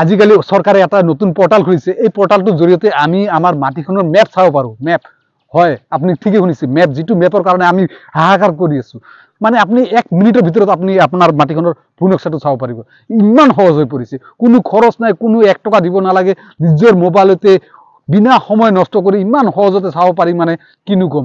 আজিকালি চৰকাৰে এটা নতুন পৰ্টেল খুলিছে এই পৰ্টেলটোৰ জৰিয়তে আমি আমাৰ মাটিখনৰ মেপ চাব পাৰোঁ মেপ হয় আপুনি ঠিকেই শুনিছে মেপ যিটো মেপৰ কাৰণে আমি হাহাকাৰ কৰি আছোঁ মানে আপুনি এক মিনিটৰ ভিতৰত আপুনি আপোনাৰ মাটিখনৰ ভূনক্সাটো চাব পাৰিব ইমান সহজ হৈ পৰিছে কোনো খৰচ নাই কোনো এক টকা দিব নালাগে নিজৰ মোবাইলতে বিনা সময় নষ্ট কৰি ইমান সহজতে চাব পাৰি মানে কিনো ক'ম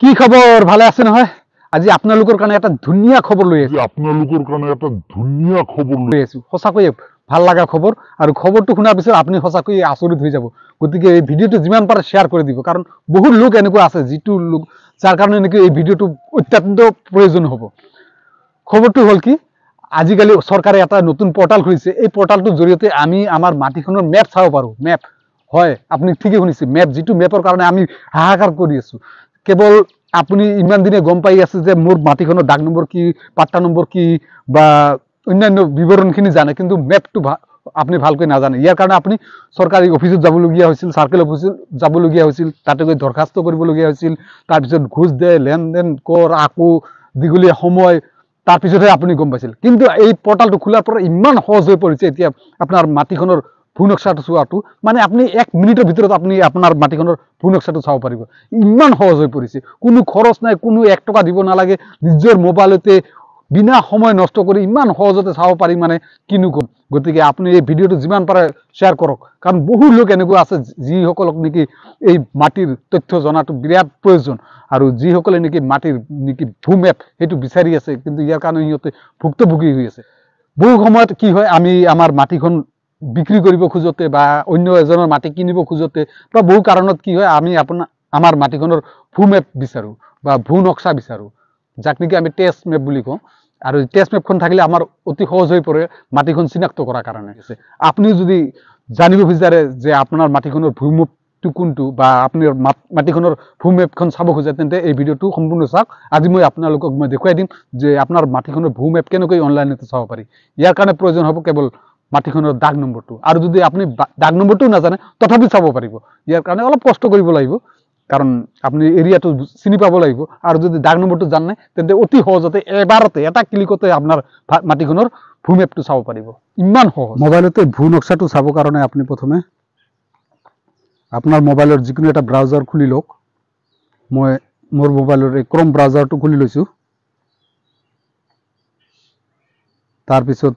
কি খবৰ ভালে আছে নহয় আজি আপোনালোকৰ কাৰণে এটা ধুনীয়া খবৰ লৈ আছো আপোনালোকৰ কাৰণে এটা ধুনীয়া খবৰ লৈ আছো সঁচাকৈয়ে ভাল লগা খবৰ আৰু খবৰটো শুনাৰ পিছত আপুনি সঁচাকৈয়ে আচৰিত হৈ যাব গতিকে এই ভিডিঅ'টো যিমান পাৰে শ্বেয়াৰ কৰি দিব কাৰণ বহুত লোক এনেকুৱা আছে যিটো লোক যাৰ কাৰণে নেকি এই ভিডিঅ'টো অত্যন্ত প্ৰয়োজন হ'ব খবৰটো হ'ল কি আজিকালি চৰকাৰে এটা নতুন পৰ্টেল খুলিছে এই পৰ্টেলটোৰ জৰিয়তে আমি আমাৰ মাটিখনৰ মেপ চাব পাৰোঁ মেপ হয় আপুনি ঠিকেই শুনিছে মেপ যিটো মেপৰ কাৰণে আমি হাহাকাৰ কৰি আছোঁ কেৱল আপুনি ইমান দিনে গম পাই আছে যে মোৰ মাটিখনৰ ডাক নম্বৰ কি পাট্টা নম্বৰ কি বা অন্যান্য বিৱৰণখিনি জানে কিন্তু মেপটো আপুনি ভালকৈ নাজানে ইয়াৰ কাৰণে আপুনি চৰকাৰী অফিচত যাবলগীয়া হৈছিল চাৰ্কেল অফিচত যাবলগীয়া হৈছিল তাতে গৈ দৰখাস্ত কৰিবলগীয়া হৈছিল তাৰপিছত ঘোচ দে লেনদেন কৰ আকৌ দীঘলীয়া সময় তাৰপিছতহে আপুনি গম পাইছিল কিন্তু এই পৰ্টালটো খোলাৰ পৰা ইমান সহজ হৈ পৰিছে এতিয়া আপোনাৰ মাটিখনৰ ভূ নক্সাটো চোৱাটো মানে আপুনি এক মিনিটৰ ভিতৰত আপুনি আপোনাৰ মাটিখনৰ ভূ নক্সাটো চাব পাৰিব ইমান সহজ হৈ পৰিছে কোনো খৰচ নাই কোনো এক টকা দিব নালাগে নিজৰ মোবাইলতে বিনা সময় নষ্ট কৰি ইমান সহজতে চাব পাৰি মানে কিনো ক'ম গতিকে আপুনি এই ভিডিঅ'টো যিমান পাৰে শ্বেয়াৰ কৰক কাৰণ বহু লোক এনেকুৱা আছে যিসকলক নেকি এই মাটিৰ তথ্য জনাটো বিৰাট প্ৰয়োজন আৰু যিসকলে নেকি মাটিৰ নেকি ভূ মেপ সেইটো বিচাৰি আছে কিন্তু ইয়াৰ কাৰণে সিহঁতে ভুক্তভোগী হৈ আছে বহু সময়ত কি হয় আমি আমাৰ মাটিখন বিক্ৰী কৰিব খোজোঁতে বা অন্য এজনৰ মাটি কিনিব খোজোঁতে বা বহু কাৰণত কি হয় আমি আপোনাৰ আমাৰ মাটিখনৰ ভূ মেপ বিচাৰোঁ বা ভূ নক্সা বিচাৰোঁ যাক নেকি আমি টেষ্ট মেপ বুলি কওঁ আৰু টেষ্ট মেপখন থাকিলে আমাৰ অতি সহজ হৈ পৰে মাটিখন চিনাক্ত কৰাৰ কাৰণে আছে আপুনিও যদি জানিব বিচাৰে যে আপোনাৰ মাটিখনৰ ভূ মেপটো কোনটো বা আপুনি মাটিখনৰ ভূ মেপখন চাব খোজে তেন্তে এই ভিডিঅ'টো সম্পূৰ্ণ চাওক আজি মই আপোনালোকক মই দেখুৱাই দিম যে আপোনাৰ মাটিখনৰ ভূ মেপ কেনেকৈ অনলাইনতে চাব পাৰি ইয়াৰ কাৰণে প্ৰয়োজন হ'ব কেৱল মাটিখনৰ দাগ নম্বৰটো আৰু যদি আপুনি দাগ নম্বৰটোও নাজানে তথাপি চাব পাৰিব ইয়াৰ কাৰণে অলপ কষ্ট কৰিব লাগিব কাৰণ আপুনি এৰিয়াটো চিনি পাব লাগিব আৰু যদি দাগ নম্বৰটো জানে তেন্তে অতি সহজতে এবাৰতে এটা ক্লিকতে আপোনাৰ মাটিখনৰ ভূ মেপটো চাব পাৰিব ইমান সহজ মোবাইলতে ভূ নক্সাটো চাবৰ কাৰণে আপুনি প্ৰথমে আপোনাৰ মোবাইলৰ যিকোনো এটা ব্ৰাউজাৰ খুলি লওক মই মোৰ মোবাইলৰ এই ক্ৰম ব্ৰাউজাৰটো খুলি লৈছোঁ তাৰপিছত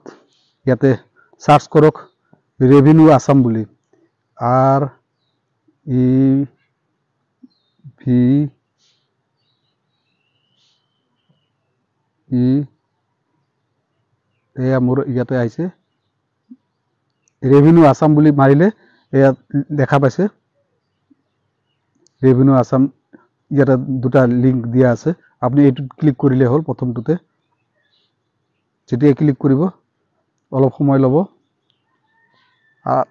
ইয়াতে চাৰ্চ কৰক ৰেভিনিউ আছাম বুলি আৰ ই ভি ই এয়া মোৰ ইয়াতে আহিছে ৰেভিনিউ আছাম বুলি মাৰিলে এয়া দেখা পাইছে ৰেভিনিউ আছাম ইয়াতে দুটা লিংক দিয়া আছে আপুনি এইটোত ক্লিক কৰিলে হ'ল প্ৰথমটোতে যেতিয়া ক্লিক কৰিব অলপ সময় লব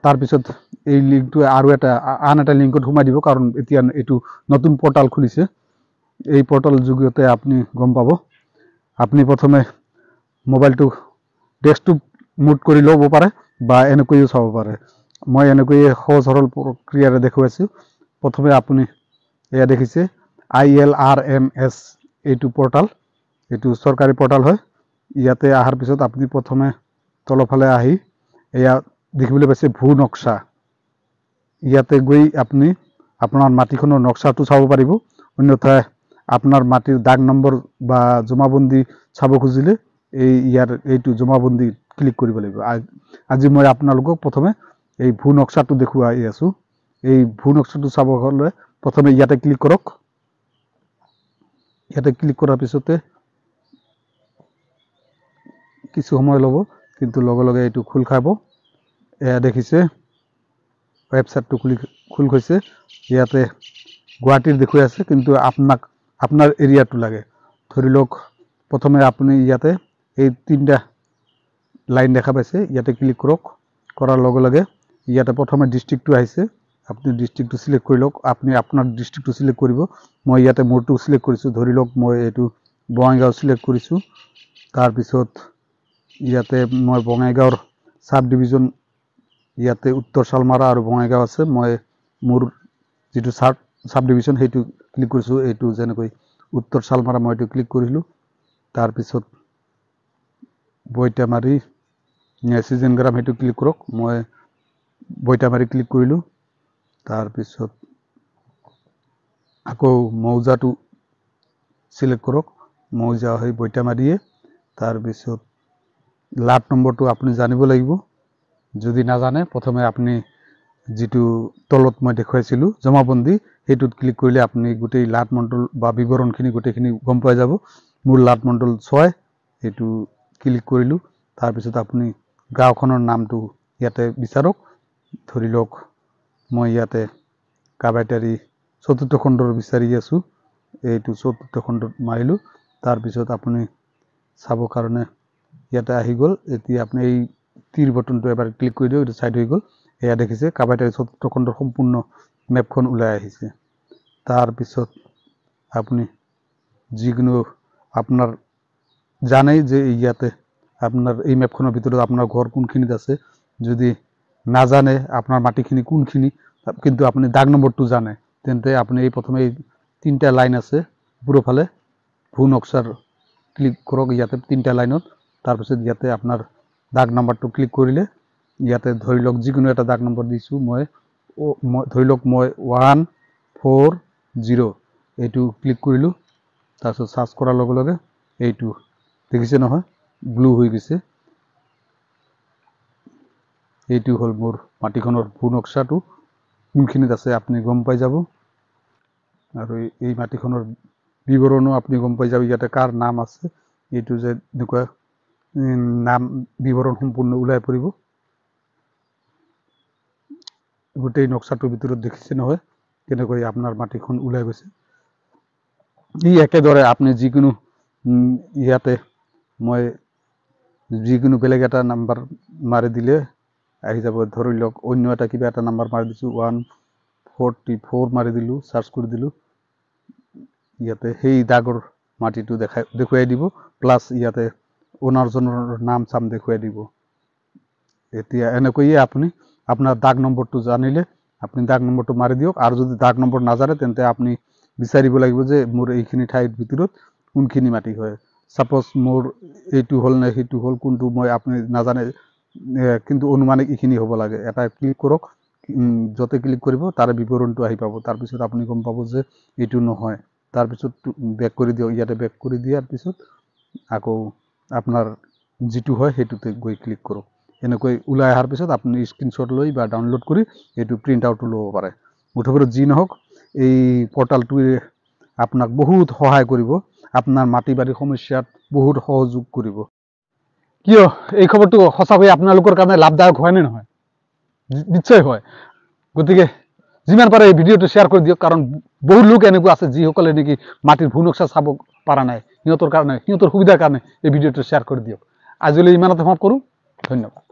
তাৰপিছত এই লিংকটো আৰু এটা আন এটা লিংকত সোমাই দিব কাৰণ এতিয়া এইটো নতুন প'ৰ্টাল খুলিছে এই পোৰ্টাল যোগতে আপুনি গম পাব আপুনি প্ৰথমে মোবাইলটো ডেস্কটো মুট কৰি লব পাৰে বা এনেকিও চাব পাৰে মই এনেক সহজ সৰল প্ৰক্ৰিয়াৰে দেখুৱাইছোঁ প্ৰথমে আপুনি এয়া দেখিছে I L R M S এইটো প'ৰ্টাল এইটো চৰকাৰী প'ৰ্টাল হয় ইয়াতে অহাৰ পিছত আপুনি প্ৰথমে তলফালে আহি এয়া দেখিবলৈ পাইছে ভূ নক্সা ইয়াতে গৈ আপুনি আপোনাৰ মাটিখনৰ নক্সাটো চাব পাৰিব অন্যথা আপোনাৰ মাটিৰ দাগ নম্বৰ বা জমাবন্দী চাব খুজিলে এই ইয়াৰ এইটো জমাবন্দী ক্লিক কৰিব লাগিব আজি মই আপোনালোকক প্ৰথমে এই ভূ নক্সাটো দেখুৱাই আছোঁ এই ভূ নক্সাটো চাব হ'লে প্ৰথমে ইয়াতে ক্লিক কৰক ইয়াতে ক্লিক কৰাৰ পিছতে কিছু সময় ল'ব কিন্তু লগে লগে এইটো খোল খাব এয়া দেখিছে ৱেবছাইটটো খুলি খোল খাইছে ইয়াতে গুৱাহাটীৰ দেখুৱাই আছে কিন্তু আপোনাক আপোনাৰ এৰিয়াটো লাগে ধৰি লওক প্ৰথমে আপুনি ইয়াতে এই তিনিটা লাইন দেখা পাইছে ইয়াতে ক্লিক কৰক কৰাৰ লগে লগে ইয়াতে প্ৰথমে ডিষ্ট্ৰিক্টটো আহিছে আপুনি ডিষ্ট্ৰিক্টটো চিলেক্ট কৰি লওক আপুনি আপোনাৰ ডিষ্ট্ৰিক্টটো চিলেক্ট কৰিব মই ইয়াতে মোৰটো চিলেক্ট কৰিছোঁ ধৰি লওক মই এইটো বঙাইগাঁও চিলেক্ট কৰিছোঁ তাৰপিছত ইয়াতে মই বঙাইগাঁৱৰ চাব ডিভিজন ইয়াতে উত্তৰ চালমাৰা আৰু বঙাইগাঁও আছে মই মোৰ যিটো চাৰ্ট চাব ডিভিজন সেইটো ক্লিক কৰিছোঁ এইটো যেনেকৈ উত্তৰ চালমাৰা মই এইটো ক্লিক কৰিলোঁ তাৰপিছত বৈতামাৰী চিজন গ্ৰাম সেইটো ক্লিক কৰক মই বৈতামাৰী ক্লিক কৰিলোঁ তাৰপিছত আকৌ মৌজাটো ছিলেক্ট কৰক মৌজা হয় বৈতামাৰীয়ে তাৰপিছত লাট নম্বৰটো আপুনি জানিব লাগিব যদি নাজানে প্ৰথমে আপুনি যিটো তলত মই দেখুৱাইছিলোঁ জমাবন্দী সেইটোত ক্লিক কৰিলে আপুনি গোটেই লাট মণ্ডল বা বিৱৰণখিনি গোটেইখিনি গম পাই যাব মোৰ লাট মণ্ডল ছয় সেইটো ক্লিক কৰিলোঁ তাৰপিছত আপুনি গাঁওখনৰ নামটো ইয়াতে বিচাৰক ধৰি লওক মই ইয়াতে কাবাইটাৰী চতুৰ্থ খণ্ডৰ বিচাৰি আছোঁ এইটো চতুৰ্থ খণ্ডত মাৰিলোঁ তাৰপিছত আপুনি চাবৰ কাৰণে ইয়াতে আহি গ'ল এতিয়া আপুনি এই তীৰ বটনটো এবাৰ ক্লিক কৰি দিয়ক এইটো চাইড হৈ গ'ল এয়া দেখিছে কাবাইটাৰী চতুৰ্থখণ্ডৰ সম্পূৰ্ণ মেপখন ওলাই আহিছে তাৰপিছত আপুনি যিকোনো আপোনাৰ জানেই যে ইয়াতে আপোনাৰ এই মেপখনৰ ভিতৰত আপোনাৰ ঘৰ কোনখিনিত আছে যদি নাজানে আপোনাৰ মাটিখিনি কোনখিনি কিন্তু আপুনি দাগ নম্বৰটো জানে তেন্তে আপুনি এই প্ৰথমে এই তিনিটা লাইন আছে ফালে ভূ নক্সাৰ ক্লিক কৰক ইয়াতে তিনিটা লাইনত তাৰপিছত ইয়াতে আপোনাৰ ডাক নম্বৰটো ক্লিক কৰিলে ইয়াতে ধৰি লওক যিকোনো এটা ডাক নম্বৰ দিছোঁ মই ধৰি লওক মই ওৱান ফ'ৰ জিৰ' এইটো ক্লিক কৰিলোঁ তাৰপিছত চাৰ্জ কৰাৰ লগে লগে এইটো দেখিছে নহয় ব্লু হৈ গৈছে এইটো হ'ল মোৰ মাটিখনৰ ভূ নক্সাটো কোনখিনিত আছে আপুনি গম পাই যাব আৰু এই মাটিখনৰ বিৱৰণো আপুনি গম পাই যাব ইয়াতে কাৰ নাম আছে এইটো যে এনেকুৱা নাম বিৱৰণ সম্পূৰ্ণ ওলাই পৰিব গোটেই নক্সাটোৰ ভিতৰত দেখিছে নহয় কেনেকৈ আপোনাৰ মাটিখন ওলাই গৈছে ই একেদৰে আপুনি যিকোনো ইয়াতে মই যিকোনো বেলেগ এটা নাম্বাৰ মাৰি দিলে আহি যাব ধৰি লওক অন্য এটা কিবা এটা নাম্বাৰ মাৰি দিছোঁ ওৱান ফ'ৰ্টি ফ'ৰ মাৰি দিলোঁ চাৰ্চ কৰি দিলোঁ ইয়াতে সেই দাগৰ মাটিটো দেখাই দেখুৱাই দিব প্লাছ ইয়াতে ওনাৰজনৰ নাম চাম দেখুৱাই দিব এতিয়া এনেকৈয়ে আপুনি আপোনাৰ ডাক নম্বৰটো জানিলে আপুনি ডাক নম্বৰটো মাৰি দিয়ক আৰু যদি ডাক নম্বৰ নাজানে তেন্তে আপুনি বিচাৰিব লাগিব যে মোৰ এইখিনি ঠাইৰ ভিতৰত কোনখিনি মাটি হয় ছাপ'জ মোৰ এইটো হ'ল নে সেইটো হ'ল কোনটো মই আপুনি নাজানে কিন্তু অনুমানিক এইখিনি হ'ব লাগে এটা ক্লিক কৰক য'তে ক্লিক কৰিব তাৰে বিৱৰণটো আহি পাব তাৰপিছত আপুনি গম পাব যে এইটো নহয় তাৰপিছত বেক কৰি দিয়ক ইয়াতে বেক কৰি দিয়াৰ পিছত আকৌ আপোনাৰ যিটো হয় সেইটোতে গৈ ক্লিক কৰক এনেকৈ ওলাই অহাৰ পিছত আপুনি স্ক্ৰীণশ্বট লৈ বা ডাউনলোড কৰি এইটো প্ৰিণ্ট আউটটো ল'ব পাৰে মুঠৰ যি নহওক এই পৰ্টেলটোৱে আপোনাক বহুত সহায় কৰিব আপোনাৰ মাটি বাৰীৰ সমস্যাত বহুত সহযোগ কৰিব কিয় এই খবৰটো সঁচাকৈ আপোনালোকৰ কাৰণে লাভদায়ক হয়নে নহয় নিশ্চয় হয় গতিকে যিমান পাৰে এই ভিডিঅ'টো শ্বেয়াৰ কৰি দিয়ক কাৰণ বহুত লোক এনেকুৱা আছে যিসকলে নেকি মাটিৰ ভূনক্সা চাব পারা নাই সিহঁতৰ কাৰণে সিহঁতৰ সুবিধাৰ কাৰণে এই ভিডিঅ'টো শ্বেয়াৰ কৰি দিয়ক আজিলৈ ইমানতে সমাপ্ত কৰোঁ ধন্যবাদ